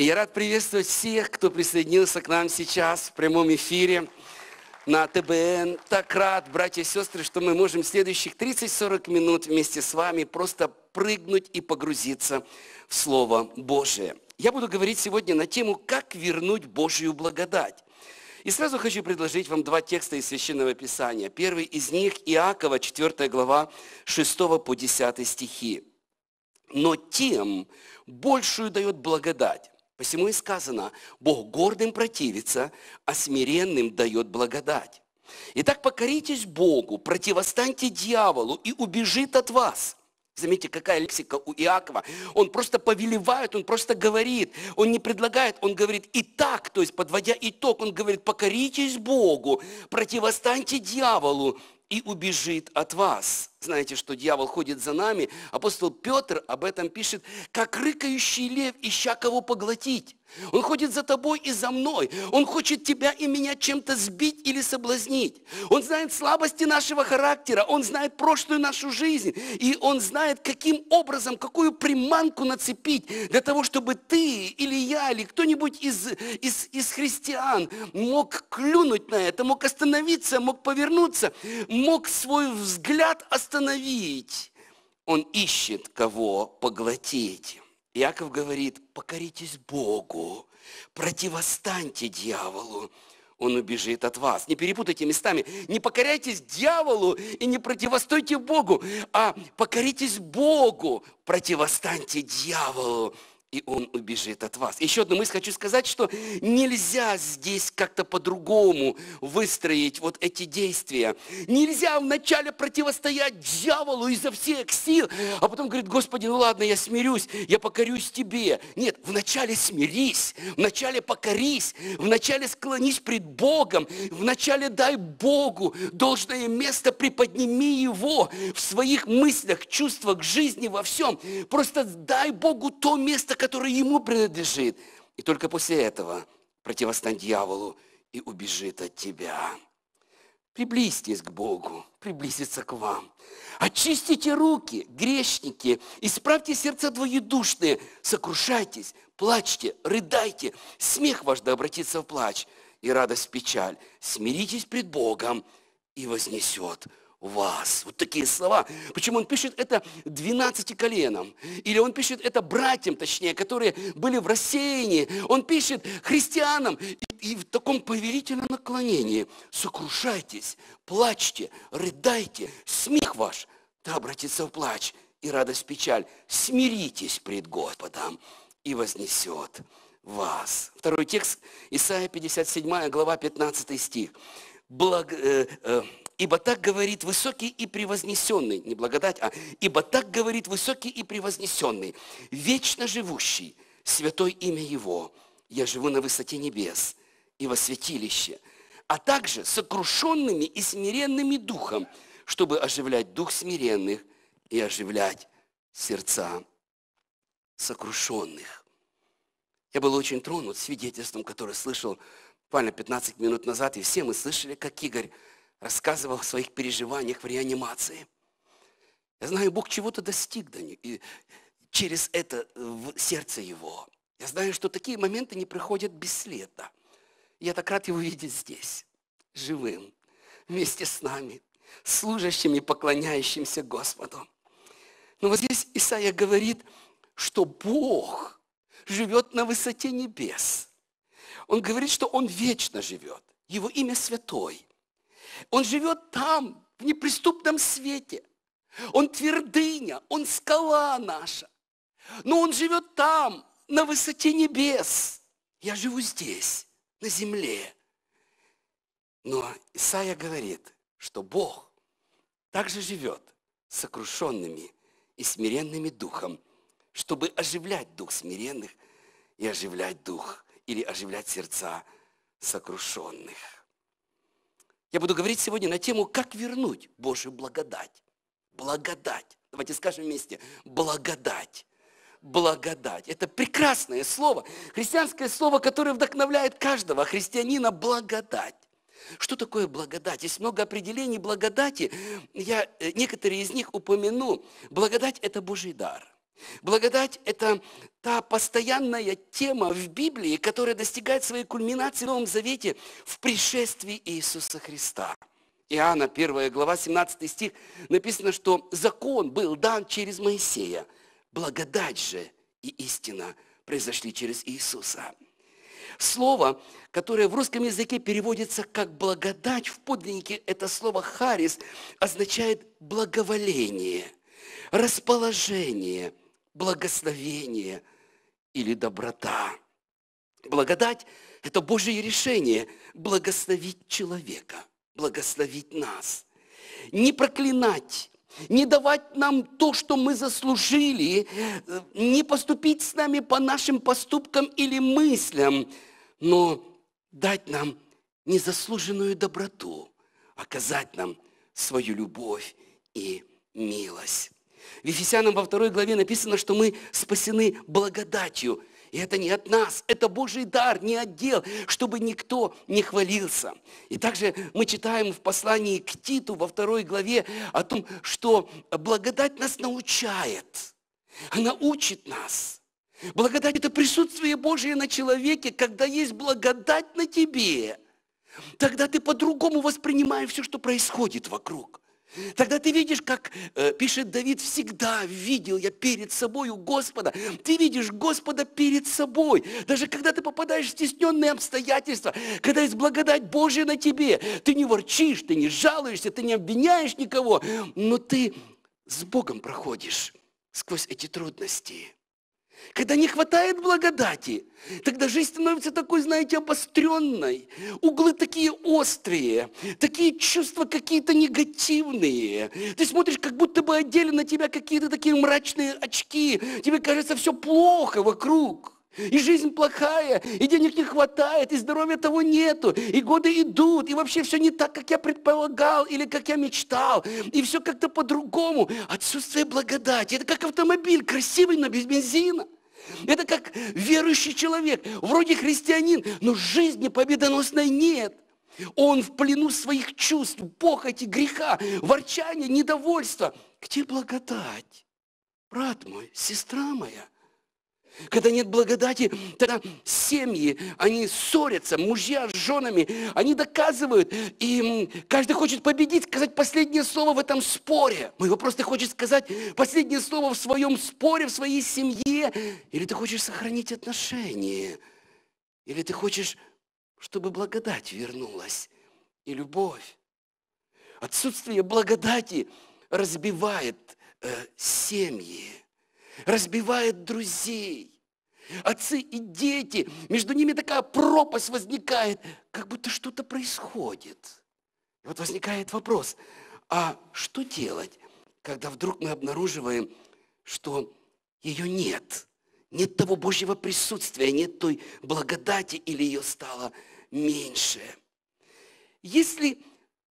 И я рад приветствовать всех, кто присоединился к нам сейчас в прямом эфире на ТБН. Так рад, братья и сестры, что мы можем следующих 30-40 минут вместе с вами просто прыгнуть и погрузиться в Слово Божие. Я буду говорить сегодня на тему «Как вернуть Божью благодать». И сразу хочу предложить вам два текста из Священного Писания. Первый из них Иакова, 4 глава, 6 по 10 стихи. «Но тем большую дает благодать, Посему и сказано, Бог гордым противится, а смиренным дает благодать. Итак, покоритесь Богу, противостаньте дьяволу и убежит от вас – Заметьте, какая лексика у Иакова. Он просто повелевает, он просто говорит. Он не предлагает, он говорит и так, то есть подводя итог, он говорит, покоритесь Богу, противостаньте дьяволу, и убежит от вас знаете, что дьявол ходит за нами, апостол Петр об этом пишет, как рыкающий лев, ища кого поглотить. Он ходит за тобой и за мной. Он хочет тебя и меня чем-то сбить или соблазнить. Он знает слабости нашего характера, он знает прошлую нашу жизнь, и он знает, каким образом, какую приманку нацепить для того, чтобы ты или я, или кто-нибудь из, из, из христиан мог клюнуть на это, мог остановиться, мог повернуться, мог свой взгляд остановить остановить. Он ищет, кого поглотить. Иаков говорит, покоритесь Богу, противостаньте дьяволу, он убежит от вас. Не перепутайте местами. Не покоряйтесь дьяволу и не противостойте Богу, а покоритесь Богу, противостаньте дьяволу и он убежит от вас. Еще одну мысль хочу сказать, что нельзя здесь как-то по-другому выстроить вот эти действия. Нельзя вначале противостоять дьяволу изо всех сил, а потом говорит, Господи, ну ладно, я смирюсь, я покорюсь Тебе. Нет, вначале смирись, вначале покорись, вначале склонись пред Богом, вначале дай Богу должное место, приподними Его в своих мыслях, чувствах, жизни, во всем. Просто дай Богу то место, который ему принадлежит. И только после этого противостань дьяволу и убежит от тебя. Приблизьтесь к Богу, приблизиться к вам. Очистите руки, грешники, исправьте сердца двоедушные, сокрушайтесь, плачьте, рыдайте. Смех ваш да обратится в плач и радость в печаль. Смиритесь пред Богом и вознесет вас. Вот такие слова. почему он пишет это 12 коленам. Или он пишет это братьям, точнее, которые были в рассеянии. Он пишет христианам и, и в таком повелительном наклонении. Сокрушайтесь, плачьте, рыдайте. Смех ваш да обратится в плач и радость в печаль. Смиритесь пред Господом и вознесет вас. Второй текст, Исайя 57, глава 15 стих. Благ... Э, э, Ибо так говорит высокий и превознесенный, не благодать, а ибо так говорит высокий и превознесенный, вечно живущий, святой имя Его. Я живу на высоте небес и во святилище, а также сокрушенными и смиренными духом, чтобы оживлять дух смиренных и оживлять сердца сокрушенных. Я был очень тронут свидетельством, которое слышал буквально 15 минут назад, и все мы слышали, как Игорь рассказывал о своих переживаниях в реанимации. Я знаю, Бог чего-то достиг до них, и через это в сердце его. Я знаю, что такие моменты не проходят бесследно. Я так рад его видеть здесь, живым, вместе с нами, служащим и поклоняющимся Господу. Но вот здесь Исаия говорит, что Бог живет на высоте небес. Он говорит, что Он вечно живет. Его имя святой. Он живет там, в неприступном свете. Он твердыня, он скала наша. Но он живет там, на высоте небес. Я живу здесь, на земле. Но Исаия говорит, что Бог также живет сокрушенными и смиренными духом, чтобы оживлять дух смиренных и оживлять дух или оживлять сердца сокрушенных. Я буду говорить сегодня на тему, как вернуть Божью благодать. Благодать. Давайте скажем вместе. Благодать. Благодать. Это прекрасное слово. Христианское слово, которое вдохновляет каждого христианина. Благодать. Что такое благодать? Есть много определений благодати. Я э, некоторые из них упомяну. Благодать – это Божий дар – Благодать – это та постоянная тема в Библии, которая достигает своей кульминации в Новом Завете в пришествии Иисуса Христа. Иоанна 1 глава 17 стих написано, что закон был дан через Моисея, благодать же и истина произошли через Иисуса. Слово, которое в русском языке переводится как благодать, в подлиннике это слово «харис» означает благоволение, расположение – благословение или доброта. Благодать – это Божье решение благословить человека, благословить нас. Не проклинать, не давать нам то, что мы заслужили, не поступить с нами по нашим поступкам или мыслям, но дать нам незаслуженную доброту, оказать нам свою любовь и милость. В Ефесянам во второй главе написано, что мы спасены благодатью. И это не от нас, это Божий дар, не отдел, чтобы никто не хвалился. И также мы читаем в послании к Титу во второй главе о том, что благодать нас научает. Она учит нас. Благодать – это присутствие Божие на человеке, когда есть благодать на тебе. Тогда ты по-другому воспринимаешь все, что происходит вокруг. Тогда ты видишь, как э, пишет Давид, всегда видел я перед собою Господа. Ты видишь Господа перед собой. Даже когда ты попадаешь в стесненные обстоятельства, когда есть благодать Божья на тебе, ты не ворчишь, ты не жалуешься, ты не обвиняешь никого, но ты с Богом проходишь сквозь эти трудности. Когда не хватает благодати, тогда жизнь становится такой, знаете, обостренной. Углы такие острые, такие чувства какие-то негативные. Ты смотришь, как будто бы одели на тебя какие-то такие мрачные очки. Тебе кажется, все плохо вокруг и жизнь плохая, и денег не хватает, и здоровья того нету, и годы идут, и вообще все не так, как я предполагал или как я мечтал, и все как-то по-другому. Отсутствие благодати. Это как автомобиль, красивый, но без бензина. Это как верующий человек, вроде христианин, но жизни победоносной нет. Он в плену своих чувств, похоти, греха, ворчания, недовольства. Где благодать? Брат мой, сестра моя – когда нет благодати, тогда семьи, они ссорятся, мужья с женами, они доказывают, и каждый хочет победить, сказать последнее слово в этом споре. Мой его просто хочет сказать последнее слово в своем споре, в своей семье. Или ты хочешь сохранить отношения, или ты хочешь, чтобы благодать вернулась и любовь. Отсутствие благодати разбивает э, семьи разбивает друзей. Отцы и дети, между ними такая пропасть возникает, как будто что-то происходит. И вот возникает вопрос, а что делать, когда вдруг мы обнаруживаем, что ее нет, нет того Божьего присутствия, нет той благодати или ее стало меньше. Есть ли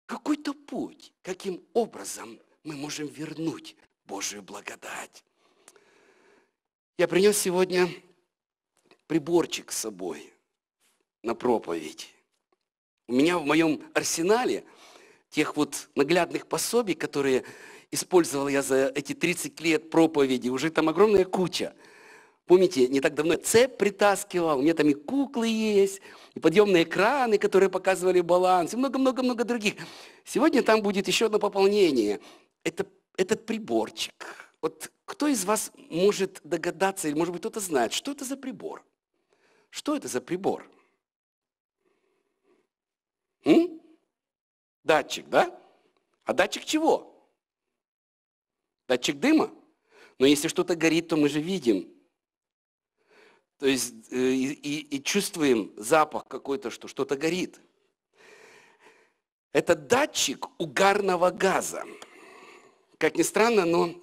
какой-то путь, каким образом мы можем вернуть Божию благодать? Я принес сегодня приборчик с собой на проповедь. У меня в моем арсенале тех вот наглядных пособий, которые использовал я за эти 30 лет проповеди, уже там огромная куча. Помните, не так давно я цепь притаскивал, у меня там и куклы есть, и подъемные экраны, которые показывали баланс, и много-много-много других. Сегодня там будет еще одно пополнение. Это этот приборчик. Вот кто из вас может догадаться, или, может быть, кто-то знает, что это за прибор? Что это за прибор? М? Датчик, да? А датчик чего? Датчик дыма? Но если что-то горит, то мы же видим. То есть э, и, и, и чувствуем запах какой-то, что что-то горит. Это датчик угарного газа. Как ни странно, но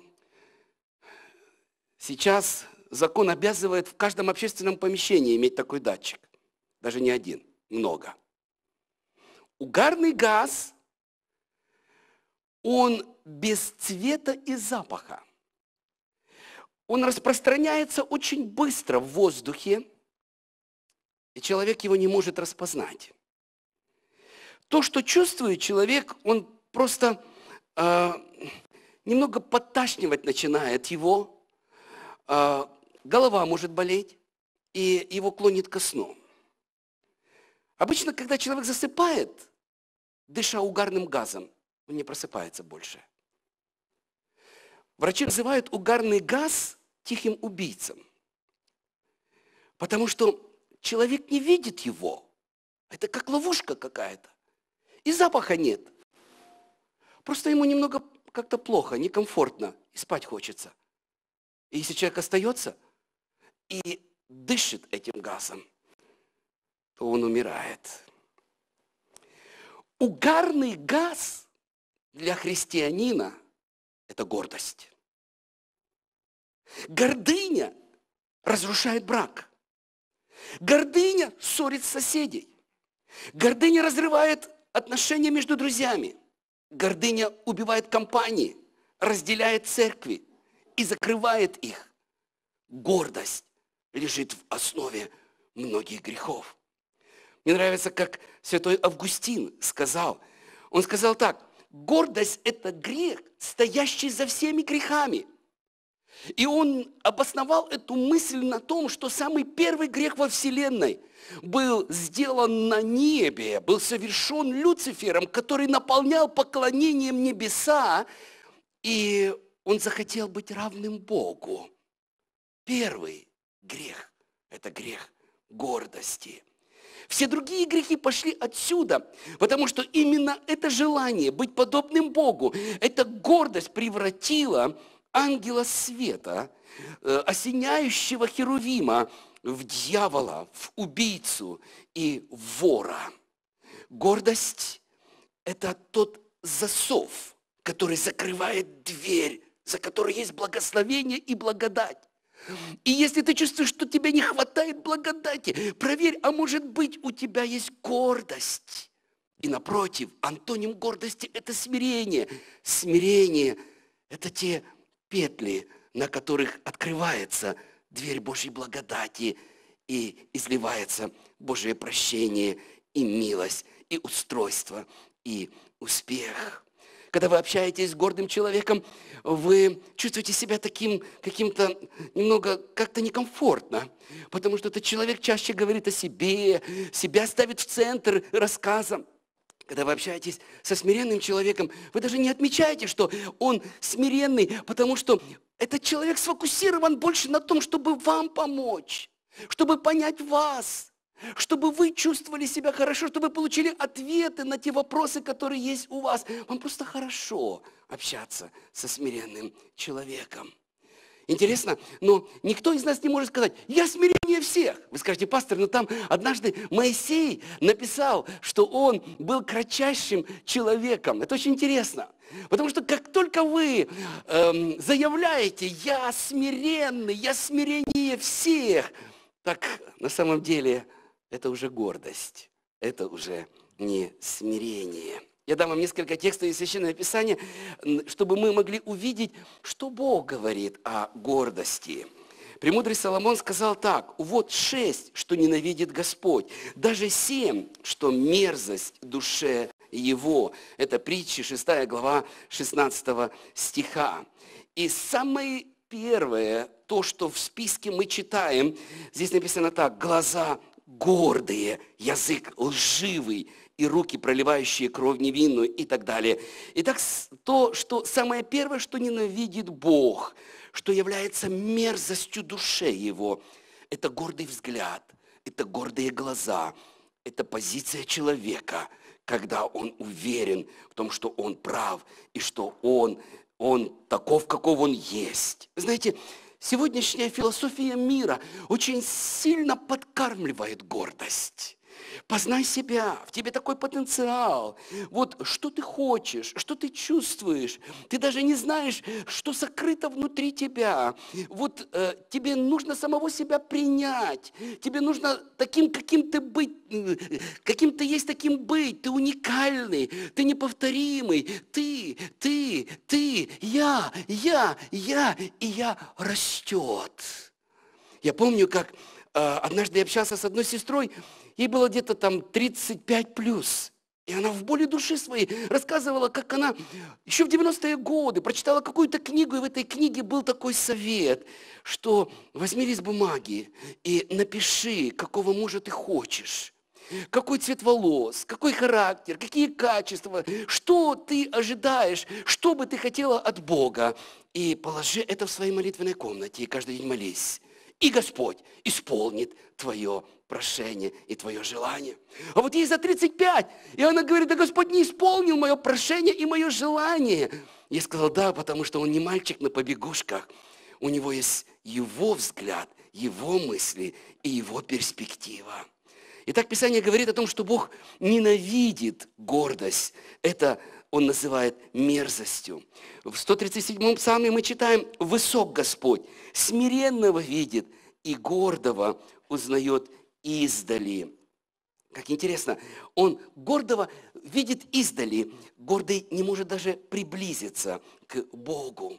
Сейчас закон обязывает в каждом общественном помещении иметь такой датчик. Даже не один, много. Угарный газ, он без цвета и запаха. Он распространяется очень быстро в воздухе, и человек его не может распознать. То, что чувствует человек, он просто э, немного подташнивать начинает его, а, голова может болеть, и его клонит ко сну. Обычно, когда человек засыпает, дыша угарным газом, он не просыпается больше. Врачи называют угарный газ тихим убийцем, потому что человек не видит его. Это как ловушка какая-то. И запаха нет. Просто ему немного как-то плохо, некомфортно, и спать хочется. И если человек остается и дышит этим газом, то он умирает. Угарный газ для христианина – это гордость. Гордыня разрушает брак. Гордыня ссорит соседей. Гордыня разрывает отношения между друзьями. Гордыня убивает компании, разделяет церкви, и закрывает их. Гордость лежит в основе многих грехов. Мне нравится, как святой Августин сказал. Он сказал так, гордость – это грех, стоящий за всеми грехами. И он обосновал эту мысль на том, что самый первый грех во Вселенной был сделан на небе, был совершен Люцифером, который наполнял поклонением небеса, и он захотел быть равным Богу. Первый грех – это грех гордости. Все другие грехи пошли отсюда, потому что именно это желание быть подобным Богу, эта гордость превратила ангела света, э, осеняющего Херувима, в дьявола, в убийцу и вора. Гордость – это тот засов, который закрывает дверь за которой есть благословение и благодать. И если ты чувствуешь, что тебе не хватает благодати, проверь, а может быть у тебя есть гордость. И напротив, антоним гордости – это смирение. Смирение – это те петли, на которых открывается дверь Божьей благодати и изливается Божье прощение и милость, и устройство, и успех когда вы общаетесь с гордым человеком, вы чувствуете себя таким каким-то немного как-то некомфортно, потому что этот человек чаще говорит о себе, себя ставит в центр рассказа. Когда вы общаетесь со смиренным человеком, вы даже не отмечаете, что он смиренный, потому что этот человек сфокусирован больше на том, чтобы вам помочь, чтобы понять вас, чтобы вы чувствовали себя хорошо, чтобы вы получили ответы на те вопросы, которые есть у вас. Вам просто хорошо общаться со смиренным человеком. Интересно, но никто из нас не может сказать, я смирение всех. Вы скажете, пастор, но там однажды Моисей написал, что он был кратчайшим человеком. Это очень интересно. Потому что как только вы эм, заявляете, я смиренный, я смирение всех, так на самом деле это уже гордость, это уже не смирение. Я дам вам несколько текстов из Священного Писания, чтобы мы могли увидеть, что Бог говорит о гордости. Премудрый Соломон сказал так, вот шесть, что ненавидит Господь, даже семь, что мерзость душе его. Это притча, 6 глава 16 стиха. И самое первое, то, что в списке мы читаем, здесь написано так, глаза гордые, язык лживый и руки, проливающие кровь невинную и так далее. Итак, то, что самое первое, что ненавидит Бог, что является мерзостью душе его, это гордый взгляд, это гордые глаза, это позиция человека, когда он уверен в том, что он прав и что он, он таков, каков он есть. Знаете, Сегодняшняя философия мира очень сильно подкармливает гордость. Познай себя, в тебе такой потенциал. Вот что ты хочешь, что ты чувствуешь. Ты даже не знаешь, что сокрыто внутри тебя. Вот э, тебе нужно самого себя принять. Тебе нужно таким, каким ты быть, э, каким ты есть, таким быть. Ты уникальный, ты неповторимый. Ты, ты, ты, я, я, я, и я растет. Я помню, как э, однажды я общался с одной сестрой, Ей было где-то там 35 плюс. И она в боли души своей рассказывала, как она еще в 90-е годы прочитала какую-то книгу, и в этой книге был такой совет, что возьми лист бумаги и напиши, какого мужа ты хочешь какой цвет волос, какой характер, какие качества, что ты ожидаешь, что бы ты хотела от Бога. И положи это в своей молитвенной комнате и каждый день молись и Господь исполнит твое прошение и твое желание. А вот ей за 35, и она говорит, да Господь не исполнил мое прошение и мое желание. Я сказал, да, потому что он не мальчик на побегушках. У него есть его взгляд, его мысли и его перспектива. Итак, Писание говорит о том, что Бог ненавидит гордость. Это он называет мерзостью. В 137-м псалме мы читаем «Высок Господь, смиренного видит и гордого узнает издали». Как интересно, он гордого видит издали, гордый не может даже приблизиться к Богу.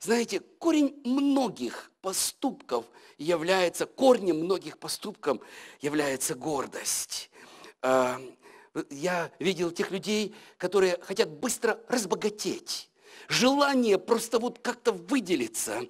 Знаете, корень многих поступков является, корнем многих поступков является гордость. А, я видел тех людей, которые хотят быстро разбогатеть. Желание просто вот как-то выделиться.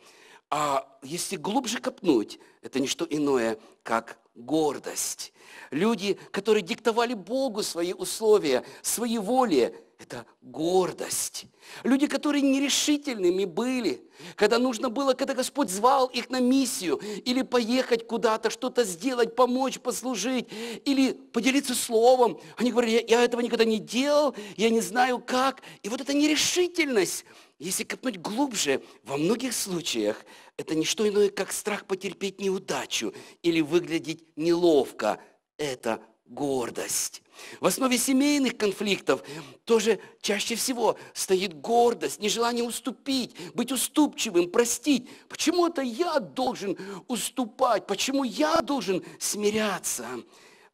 А если глубже копнуть, это не что иное, как гордость. Люди, которые диктовали Богу свои условия, свои воли, это гордость. Люди, которые нерешительными были, когда нужно было, когда Господь звал их на миссию, или поехать куда-то, что-то сделать, помочь, послужить, или поделиться словом. Они говорили, я этого никогда не делал, я не знаю как. И вот эта нерешительность, если копнуть глубже, во многих случаях это не что иное, как страх потерпеть неудачу или выглядеть неловко. Это гордость. В основе семейных конфликтов тоже чаще всего стоит гордость, нежелание уступить, быть уступчивым, простить. Почему это я должен уступать? Почему я должен смиряться?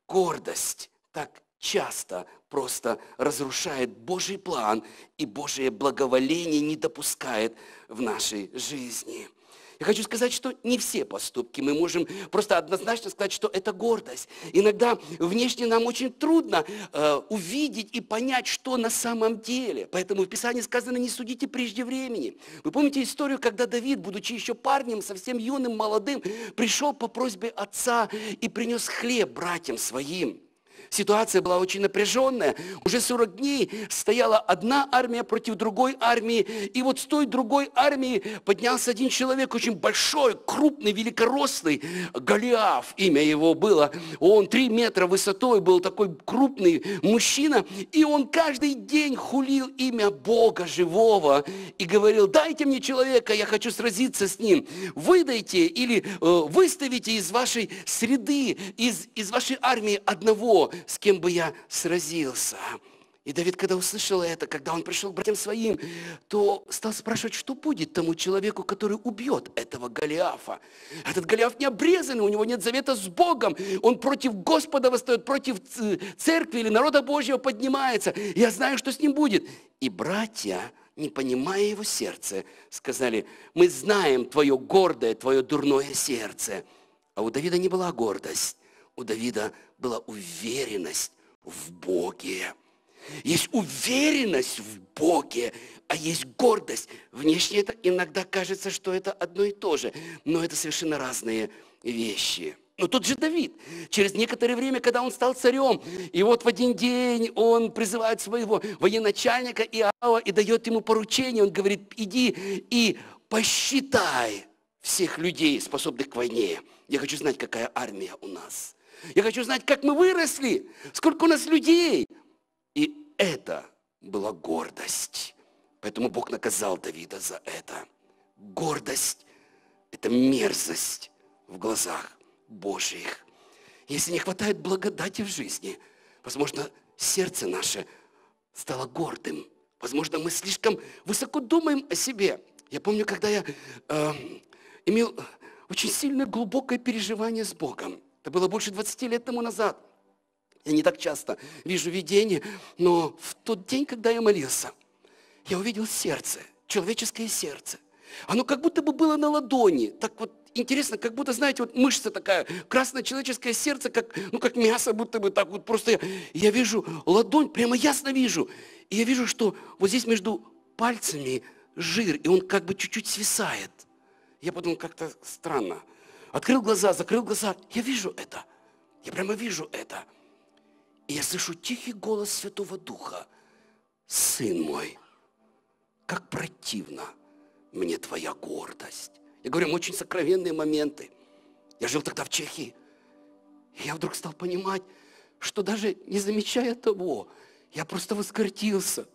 Гордость так часто просто разрушает Божий план и Божие благоволение не допускает в нашей жизни. Я хочу сказать, что не все поступки мы можем просто однозначно сказать, что это гордость. Иногда внешне нам очень трудно э, увидеть и понять, что на самом деле. Поэтому в Писании сказано, не судите прежде времени. Вы помните историю, когда Давид, будучи еще парнем, совсем юным, молодым, пришел по просьбе отца и принес хлеб братьям своим ситуация была очень напряженная. Уже 40 дней стояла одна армия против другой армии. И вот с той другой армии поднялся один человек, очень большой, крупный, великорослый, Голиаф, имя его было. Он 3 метра высотой был, такой крупный мужчина. И он каждый день хулил имя Бога живого и говорил, дайте мне человека, я хочу сразиться с ним. Выдайте или э, выставите из вашей среды, из, из вашей армии одного с кем бы я сразился. И Давид, когда услышал это, когда он пришел к братьям своим, то стал спрашивать, что будет тому человеку, который убьет этого Голиафа. Этот Голиаф не обрезанный, у него нет завета с Богом. Он против Господа восстает, против церкви или народа Божьего поднимается. Я знаю, что с ним будет. И братья, не понимая его сердце, сказали, мы знаем твое гордое, твое дурное сердце. А у Давида не была гордость у Давида была уверенность в Боге. Есть уверенность в Боге, а есть гордость. Внешне это иногда кажется, что это одно и то же, но это совершенно разные вещи. Но тот же Давид, через некоторое время, когда он стал царем, и вот в один день он призывает своего военачальника Иава и дает ему поручение, он говорит, иди и посчитай всех людей, способных к войне. Я хочу знать, какая армия у нас – я хочу знать, как мы выросли, сколько у нас людей. И это была гордость. Поэтому Бог наказал Давида за это. Гордость – это мерзость в глазах Божьих. Если не хватает благодати в жизни, возможно, сердце наше стало гордым. Возможно, мы слишком высоко думаем о себе. Я помню, когда я э, имел очень сильное глубокое переживание с Богом. Это было больше 20 лет тому назад. Я не так часто вижу видение, но в тот день, когда я молился, я увидел сердце, человеческое сердце. Оно как будто бы было на ладони. Так вот интересно, как будто, знаете, вот мышца такая, красное человеческое сердце, как, ну, как мясо, будто бы так вот просто я, я вижу ладонь, прямо ясно вижу. И я вижу, что вот здесь между пальцами жир, и он как бы чуть-чуть свисает. Я подумал, как-то странно. Открыл глаза, закрыл глаза. Я вижу это. Я прямо вижу это. И я слышу тихий голос Святого Духа. Сын мой, как противно мне твоя гордость. Я говорю, очень сокровенные моменты. Я жил тогда в Чехии. И я вдруг стал понимать, что даже не замечая того, я просто воскортился.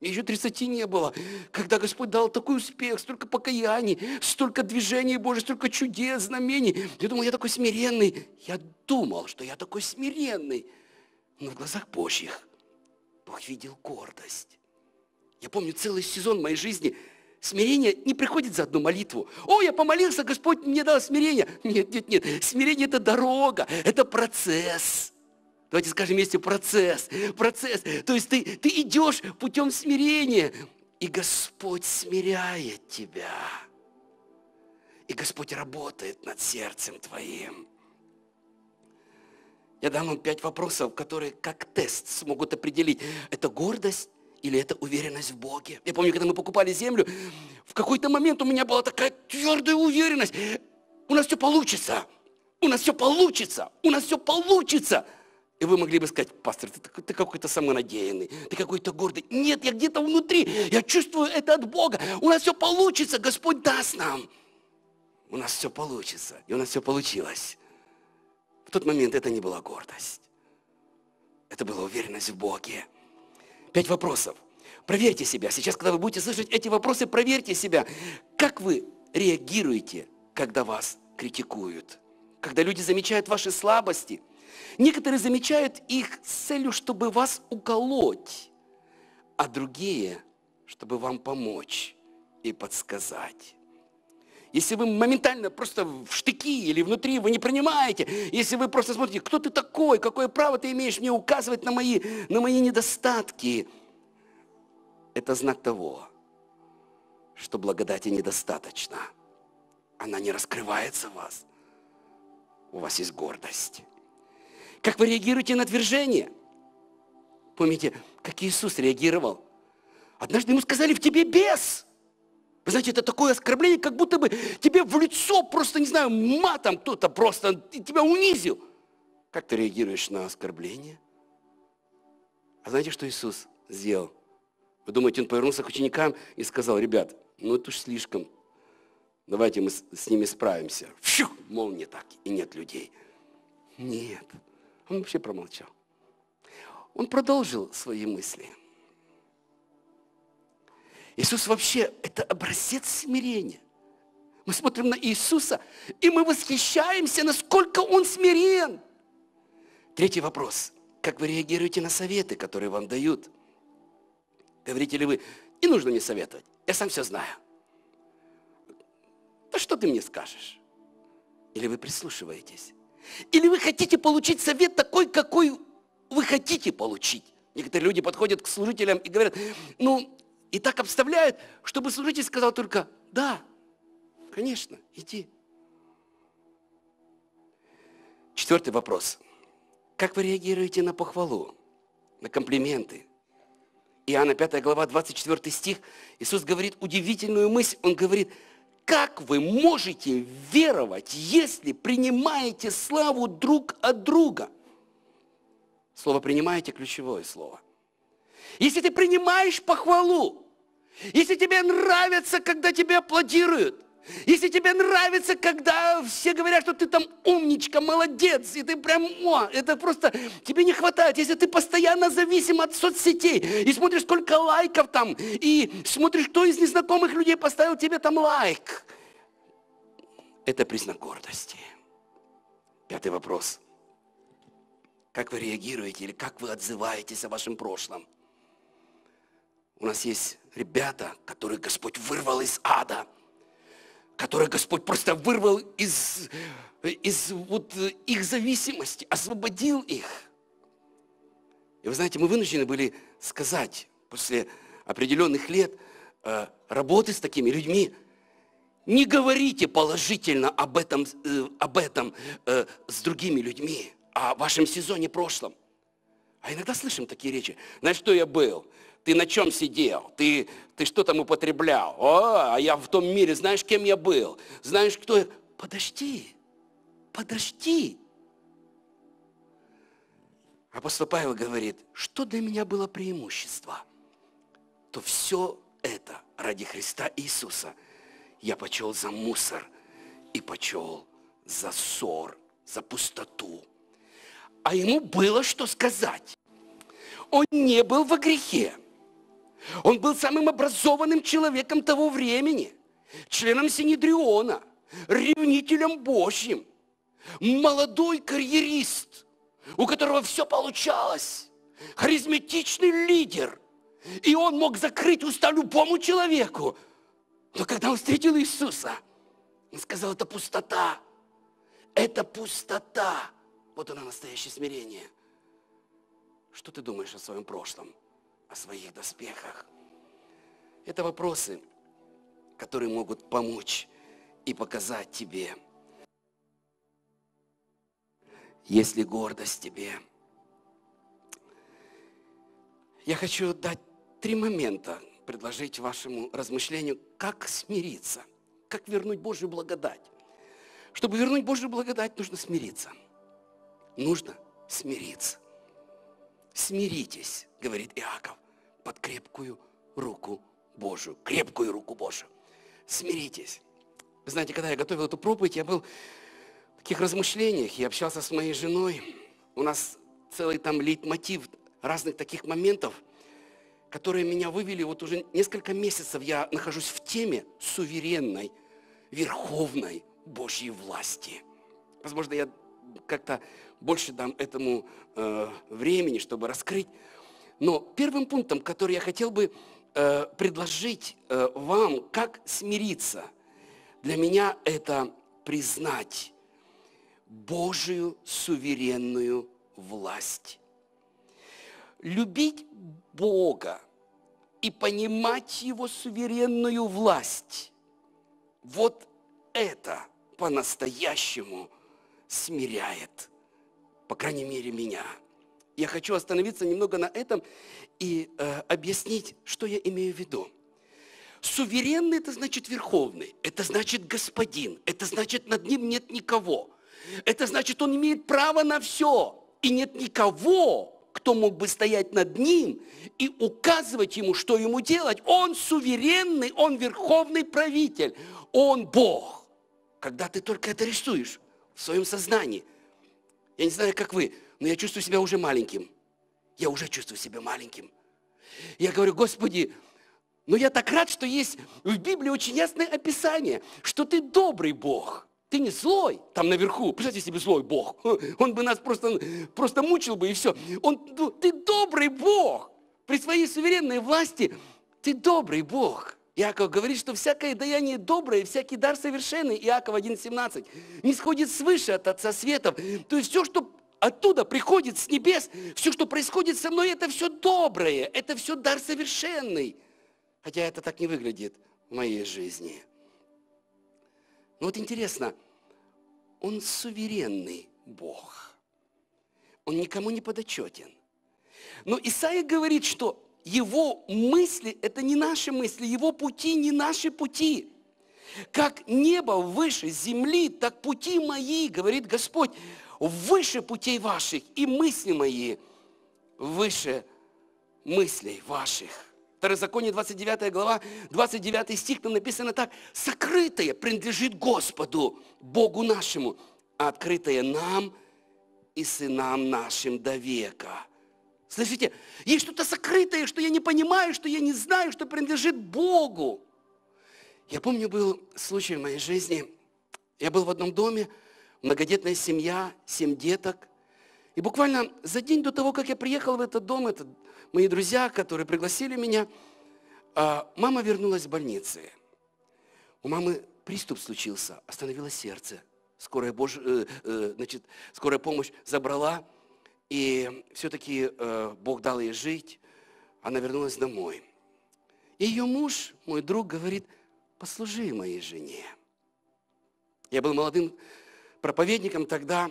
Еще 30 не было, когда Господь дал такой успех, столько покаяний, столько движений Божьих, столько чудес, знамений. Я думал, я такой смиренный. Я думал, что я такой смиренный. Но в глазах Божьих Бог видел гордость. Я помню целый сезон моей жизни смирение не приходит за одну молитву. О, я помолился, Господь мне дал смирение. Нет, нет, нет. Смирение – это дорога, это процесс. Давайте скажем вместе процесс, процесс. То есть ты, ты идешь путем смирения, и Господь смиряет тебя. И Господь работает над сердцем твоим. Я дам вам пять вопросов, которые как тест смогут определить, это гордость или это уверенность в Боге. Я помню, когда мы покупали землю, в какой-то момент у меня была такая твердая уверенность. У нас все получится. У нас все получится. У нас все получится. И вы могли бы сказать, пастор, ты, ты какой-то самонадеянный, ты какой-то гордый. Нет, я где-то внутри, я чувствую это от Бога. У нас все получится, Господь даст нам. У нас все получится, и у нас все получилось. В тот момент это не была гордость. Это была уверенность в Боге. Пять вопросов. Проверьте себя. Сейчас, когда вы будете слышать эти вопросы, проверьте себя. Как вы реагируете, когда вас критикуют? Когда люди замечают ваши слабости – Некоторые замечают их с целью, чтобы вас уколоть, а другие, чтобы вам помочь и подсказать. Если вы моментально просто в штыки или внутри вы не принимаете, если вы просто смотрите, кто ты такой, какое право ты имеешь мне указывать на мои, на мои недостатки, это знак того, что благодати недостаточно. Она не раскрывается в вас. У вас есть гордость. Как вы реагируете на отвержение? Помните, как Иисус реагировал? Однажды ему сказали, в тебе бес. Вы знаете, это такое оскорбление, как будто бы тебе в лицо просто, не знаю, матом кто-то просто тебя унизил. Как ты реагируешь на оскорбление? А знаете, что Иисус сделал? Вы думаете, он повернулся к ученикам и сказал, ребят, ну это уж слишком. Давайте мы с, ними справимся. Фью, мол, не так, и нет людей. Нет. Он вообще промолчал. Он продолжил свои мысли. Иисус вообще – это образец смирения. Мы смотрим на Иисуса, и мы восхищаемся, насколько Он смирен. Третий вопрос. Как вы реагируете на советы, которые вам дают? Говорите ли вы, не нужно мне советовать, я сам все знаю. Да что ты мне скажешь? Или вы прислушиваетесь? Или вы хотите получить совет такой, какой вы хотите получить? Некоторые люди подходят к служителям и говорят, ну, и так обставляют, чтобы служитель сказал только, да, конечно, иди. Четвертый вопрос. Как вы реагируете на похвалу, на комплименты? Иоанна 5 глава 24 стих. Иисус говорит удивительную мысль. Он говорит, как вы можете веровать, если принимаете славу друг от друга? Слово «принимаете» – ключевое слово. Если ты принимаешь похвалу, если тебе нравится, когда тебя аплодируют – если тебе нравится, когда все говорят, что ты там умничка, молодец, и ты прям, о, это просто тебе не хватает. Если ты постоянно зависим от соцсетей, и смотришь, сколько лайков там, и смотришь, кто из незнакомых людей поставил тебе там лайк. Это признак гордости. Пятый вопрос. Как вы реагируете или как вы отзываетесь о вашем прошлом? У нас есть ребята, которые Господь вырвал из ада – которые Господь просто вырвал из, из вот их зависимости, освободил их. И вы знаете, мы вынуждены были сказать после определенных лет э, работы с такими людьми, не говорите положительно об этом, э, об этом э, с другими людьми, о вашем сезоне прошлом. А иногда слышим такие речи. Знаешь, что я был? Ты на чем сидел? Ты, ты что там употреблял? О, а я в том мире, знаешь, кем я был? Знаешь, кто я? Подожди, подожди. Апостол Павел говорит, что для меня было преимущество? То все это ради Христа Иисуса я почел за мусор и почел за ссор, за пустоту. А ему было что сказать. Он не был во грехе. Он был самым образованным человеком того времени, членом Синедриона, ревнителем Божьим, молодой карьерист, у которого все получалось, харизматичный лидер. И он мог закрыть уста любому человеку. Но когда он встретил Иисуса, он сказал, это пустота, это пустота. Вот оно настоящее смирение. Что ты думаешь о своем прошлом? о своих доспехах. Это вопросы, которые могут помочь и показать тебе, есть ли гордость тебе. Я хочу дать три момента, предложить вашему размышлению, как смириться, как вернуть Божью благодать. Чтобы вернуть Божью благодать, нужно смириться. Нужно смириться смиритесь, говорит Иаков, под крепкую руку Божию, крепкую руку Божию. Смиритесь. Вы знаете, когда я готовил эту проповедь, я был в таких размышлениях, я общался с моей женой. У нас целый там лейтмотив разных таких моментов, которые меня вывели, вот уже несколько месяцев я нахожусь в теме суверенной, верховной Божьей власти. Возможно, я как-то больше дам этому э, времени, чтобы раскрыть. Но первым пунктом, который я хотел бы э, предложить э, вам, как смириться, для меня это признать Божию суверенную власть. Любить Бога и понимать Его суверенную власть – вот это по-настоящему смиряет – по крайней мере, меня. Я хочу остановиться немного на этом и э, объяснить, что я имею в виду. Суверенный – это значит верховный, это значит господин, это значит над ним нет никого. Это значит, он имеет право на все, и нет никого, кто мог бы стоять над ним и указывать ему, что ему делать. Он суверенный, он верховный правитель, он Бог. Когда ты только это рисуешь в своем сознании, я не знаю, как вы, но я чувствую себя уже маленьким. Я уже чувствую себя маленьким. Я говорю, Господи, но ну я так рад, что есть в Библии очень ясное описание, что ты добрый Бог. Ты не злой там наверху. Представьте себе злой Бог. Он бы нас просто, просто мучил бы и все. Он, ну, ты добрый Бог. При своей суверенной власти ты добрый Бог. Иаков говорит, что всякое даяние доброе, всякий дар совершенный, Иаков 1.17, не сходит свыше от Отца Светов. То есть все, что оттуда приходит с небес, все, что происходит со мной, это все доброе, это все дар совершенный. Хотя это так не выглядит в моей жизни. Но вот интересно, он суверенный Бог. Он никому не подотчетен. Но Исаия говорит, что его мысли – это не наши мысли, его пути – не наши пути. Как небо выше земли, так пути мои, говорит Господь, выше путей ваших, и мысли мои выше мыслей ваших. Второзаконие, 29 глава, 29 стих, там написано так, «Сокрытое принадлежит Господу, Богу нашему, а открытое нам и сынам нашим до века». Слышите? Есть что-то сокрытое, что я не понимаю, что я не знаю, что принадлежит Богу. Я помню, был случай в моей жизни. Я был в одном доме, многодетная семья, семь деток. И буквально за день до того, как я приехал в этот дом, это мои друзья, которые пригласили меня, а, мама вернулась в больницу. У мамы приступ случился, остановилось сердце. Скорая, Бож... Э, э, значит, скорая помощь забрала и все-таки э, Бог дал ей жить, она вернулась домой. И ее муж, мой друг, говорит, послужи моей жене. Я был молодым проповедником тогда,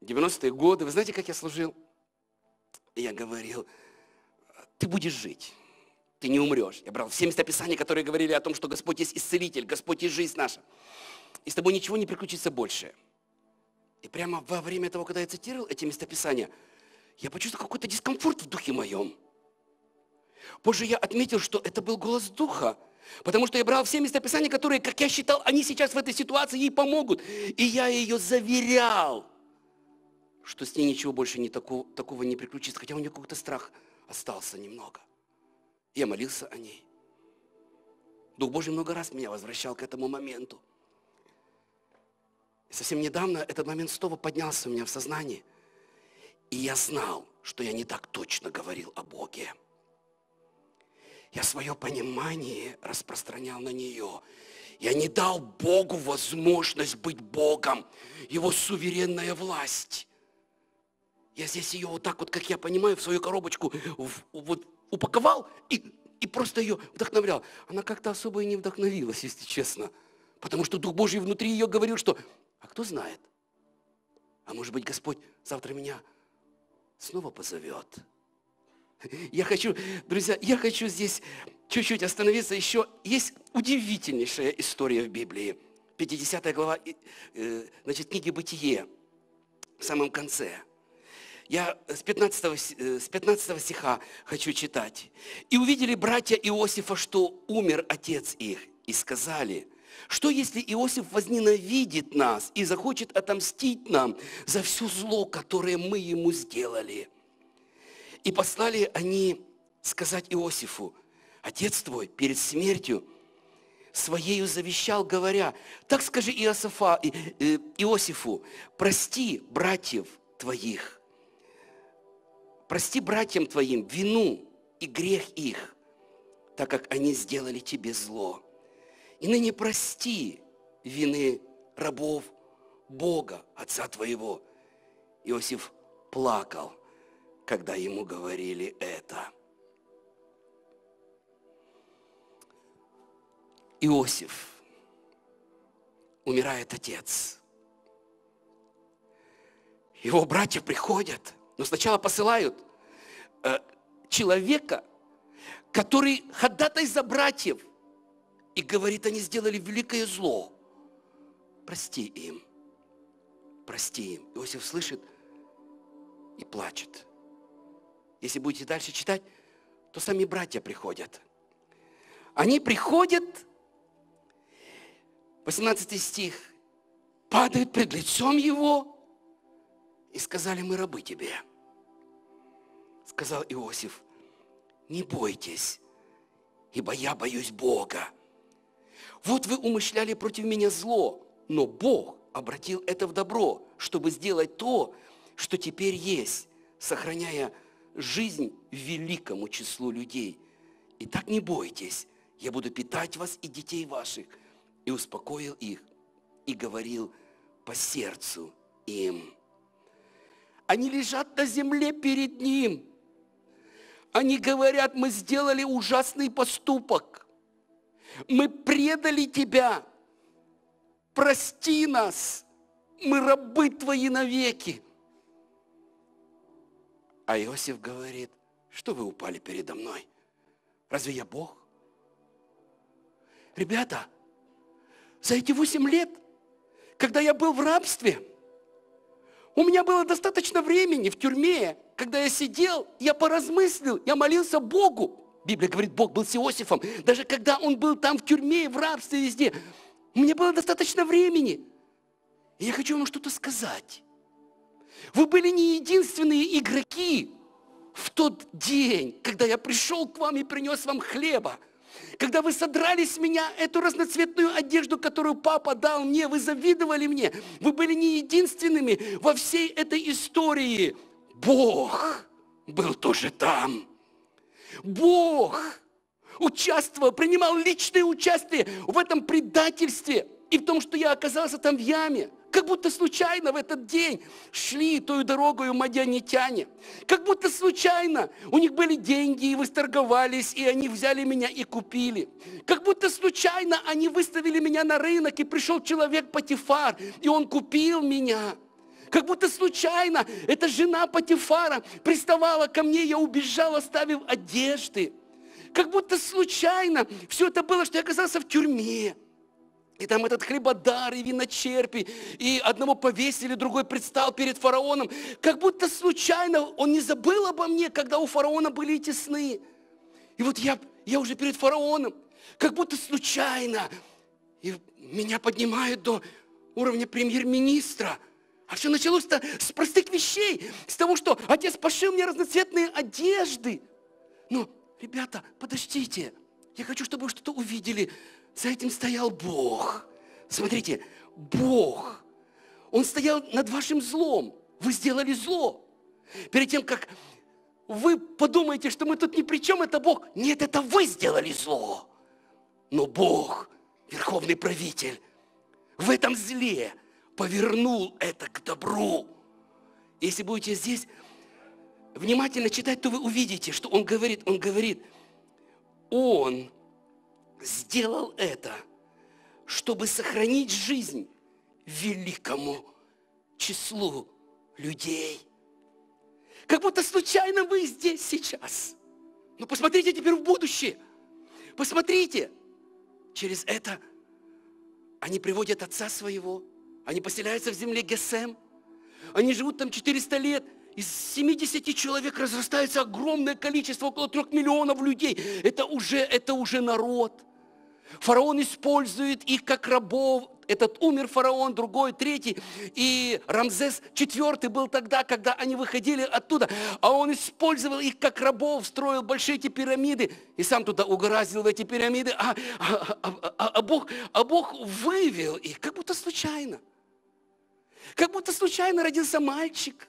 90-е годы. Вы знаете, как я служил? Я говорил, ты будешь жить, ты не умрешь. Я брал 70 описаний, которые говорили о том, что Господь есть исцелитель, Господь есть жизнь наша. И с тобой ничего не приключится больше. И прямо во время того, когда я цитировал эти местописания, я почувствовал какой-то дискомфорт в духе моем. Позже я отметил, что это был голос Духа, потому что я брал все местописания, которые, как я считал, они сейчас в этой ситуации ей помогут. И я ее заверял, что с ней ничего больше не такого, такого не приключится, хотя у нее какой-то страх остался немного. Я молился о ней. Дух Божий много раз меня возвращал к этому моменту – и совсем недавно этот момент снова поднялся у меня в сознании. И я знал, что я не так точно говорил о Боге. Я свое понимание распространял на нее. Я не дал Богу возможность быть Богом, Его суверенная власть. Я здесь ее вот так вот, как я понимаю, в свою коробочку в, вот, упаковал и, и просто ее вдохновлял. Она как-то особо и не вдохновилась, если честно. Потому что Дух Божий внутри ее говорил, что а кто знает? А может быть, Господь завтра меня снова позовет. Я хочу, друзья, я хочу здесь чуть-чуть остановиться еще. Есть удивительнейшая история в Библии. 50 глава, э, значит, книги «Бытие» в самом конце. Я с 15, с 15 э, стиха хочу читать. «И увидели братья Иосифа, что умер отец их, и сказали, что если Иосиф возненавидит нас и захочет отомстить нам за все зло, которое мы ему сделали? И послали они сказать Иосифу, отец твой перед смертью своею завещал, говоря, так скажи Иосифа, э, э, Иосифу, прости братьев твоих, прости братьям твоим вину и грех их, так как они сделали тебе зло. И ныне прости вины рабов Бога, Отца Твоего. Иосиф плакал, когда ему говорили это. Иосиф, умирает отец. Его братья приходят, но сначала посылают э, человека, который ходатай за братьев – и говорит, они сделали великое зло. Прости им. Прости им. Иосиф слышит и плачет. Если будете дальше читать, то сами братья приходят. Они приходят, 18 стих, падают пред лицом его и сказали, мы рабы тебе. Сказал Иосиф, не бойтесь, ибо я боюсь Бога вот вы умышляли против меня зло, но Бог обратил это в добро, чтобы сделать то, что теперь есть, сохраняя жизнь великому числу людей. И так не бойтесь, я буду питать вас и детей ваших. И успокоил их, и говорил по сердцу им. Они лежат на земле перед ним. Они говорят, мы сделали ужасный поступок. Мы предали Тебя. Прости нас. Мы рабы Твои навеки. А Иосиф говорит, что вы упали передо мной? Разве я Бог? Ребята, за эти восемь лет, когда я был в рабстве, у меня было достаточно времени в тюрьме, когда я сидел, я поразмыслил, я молился Богу. Библия говорит, Бог был с Иосифом. Даже когда он был там в тюрьме, в рабстве, везде. Мне было достаточно времени. И я хочу вам что-то сказать. Вы были не единственные игроки в тот день, когда я пришел к вам и принес вам хлеба. Когда вы содрали с меня эту разноцветную одежду, которую папа дал мне, вы завидовали мне. Вы были не единственными во всей этой истории. Бог был тоже там. Бог участвовал, принимал личное участие в этом предательстве и в том, что я оказался там в яме. Как будто случайно в этот день шли той дорогой у мадианитяне. Как будто случайно у них были деньги и восторговались, и они взяли меня и купили. Как будто случайно они выставили меня на рынок, и пришел человек Патифар, и он купил меня как будто случайно. Эта жена Патифара приставала ко мне, я убежал, оставив одежды. Как будто случайно все это было, что я оказался в тюрьме. И там этот хлебодар, и виночерпи, и одного повесили, другой предстал перед фараоном. Как будто случайно он не забыл обо мне, когда у фараона были эти сны. И вот я, я уже перед фараоном, как будто случайно. И меня поднимают до уровня премьер-министра – а все началось-то с простых вещей, с того, что отец пошил мне разноцветные одежды. Но, ребята, подождите, я хочу, чтобы вы что-то увидели. За этим стоял Бог. Смотрите, Бог. Он стоял над вашим злом. Вы сделали зло. Перед тем, как вы подумаете, что мы тут ни при чем, это Бог. Нет, это вы сделали зло. Но Бог, верховный правитель, в этом зле повернул это к добру. Если будете здесь внимательно читать, то вы увидите, что он говорит, он говорит, он сделал это, чтобы сохранить жизнь великому числу людей. Как будто случайно вы здесь сейчас. Но посмотрите теперь в будущее. Посмотрите. Через это они приводят отца своего, они поселяются в земле Гесем. Они живут там 400 лет. Из 70 человек разрастается огромное количество, около трех миллионов людей. Это уже, это уже народ. Фараон использует их как рабов. Этот умер фараон, другой, третий. И Рамзес четвертый был тогда, когда они выходили оттуда. А он использовал их как рабов, строил большие эти пирамиды. И сам туда угораздил в эти пирамиды. А, а, а, а, а, Бог, а Бог вывел их, как будто случайно. Как будто случайно родился мальчик.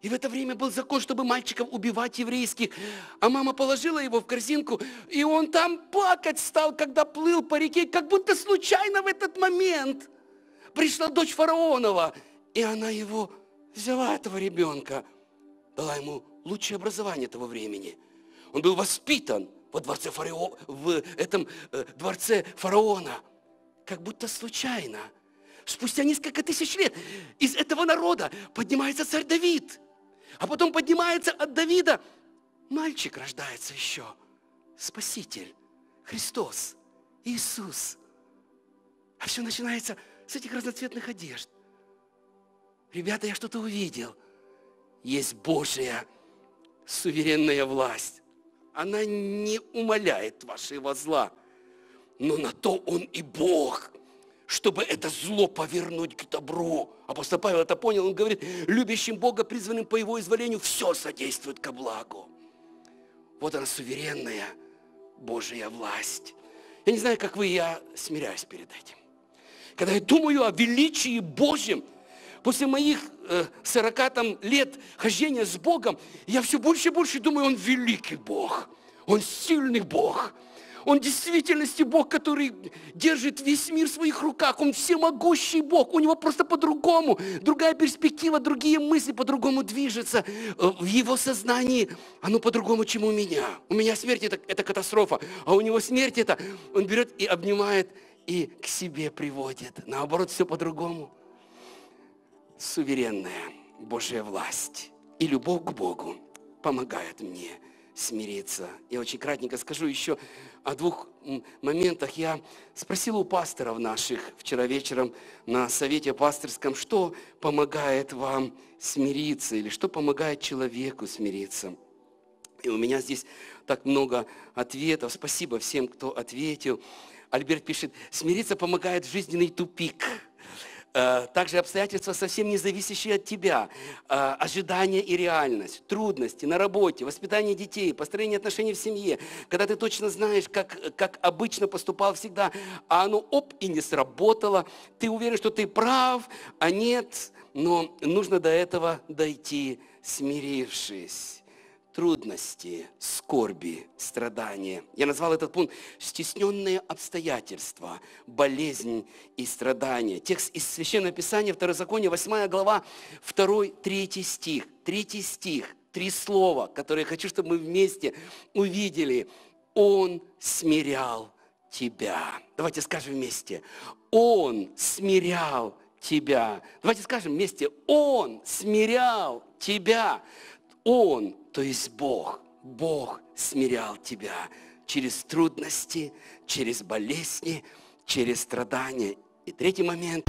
И в это время был закон, чтобы мальчиков убивать еврейских. А мама положила его в корзинку, и он там плакать стал, когда плыл по реке, как будто случайно в этот момент пришла дочь фараонова, и она его взяла, этого ребенка, дала ему лучшее образование того времени. Он был воспитан во дворце фарао... в этом э, дворце фараона, как будто случайно – спустя несколько тысяч лет из этого народа поднимается царь Давид. А потом поднимается от Давида мальчик рождается еще. Спаситель, Христос, Иисус. А все начинается с этих разноцветных одежд. Ребята, я что-то увидел. Есть Божья суверенная власть. Она не умоляет вашего зла. Но на то Он и Бог, чтобы это зло повернуть к добру. Апостол Павел это понял, он говорит, любящим Бога, призванным по его изволению, все содействует ко благу. Вот она суверенная Божья власть. Я не знаю, как вы, я смиряюсь перед этим. Когда я думаю о величии Божьем, после моих э, 40 там, лет хождения с Богом, я все больше и больше думаю, Он великий Бог, Он сильный Бог – он в действительности Бог, который держит весь мир в своих руках. Он всемогущий Бог. У него просто по-другому. Другая перспектива, другие мысли по-другому движется. Э, в его сознании оно по-другому, чем у меня. У меня смерть это, это катастрофа. А у него смерть это он берет и обнимает и к себе приводит. Наоборот, все по-другому. Суверенная Божья власть и любовь к Богу помогают мне смириться. Я очень кратненько скажу еще о двух моментах. Я спросил у пасторов наших вчера вечером на совете пасторском, что помогает вам смириться или что помогает человеку смириться. И у меня здесь так много ответов. Спасибо всем, кто ответил. Альберт пишет, смириться помогает жизненный тупик – Э, также обстоятельства, совсем не зависящие от тебя, э, ожидания и реальность, трудности на работе, воспитание детей, построение отношений в семье, когда ты точно знаешь, как, как обычно поступал всегда, а оно оп и не сработало, ты уверен, что ты прав, а нет, но нужно до этого дойти, смирившись трудности, скорби, страдания. Я назвал этот пункт «Стесненные обстоятельства, болезнь и страдания». Текст из Священного Писания, Второзаконие, 8 глава, 2, 3 стих. 3 стих, три слова, которые хочу, чтобы мы вместе увидели. «Он смирял тебя». Давайте скажем вместе. «Он смирял тебя». Давайте скажем вместе. «Он смирял тебя». Он то есть Бог, Бог смирял тебя через трудности, через болезни, через страдания. И третий момент.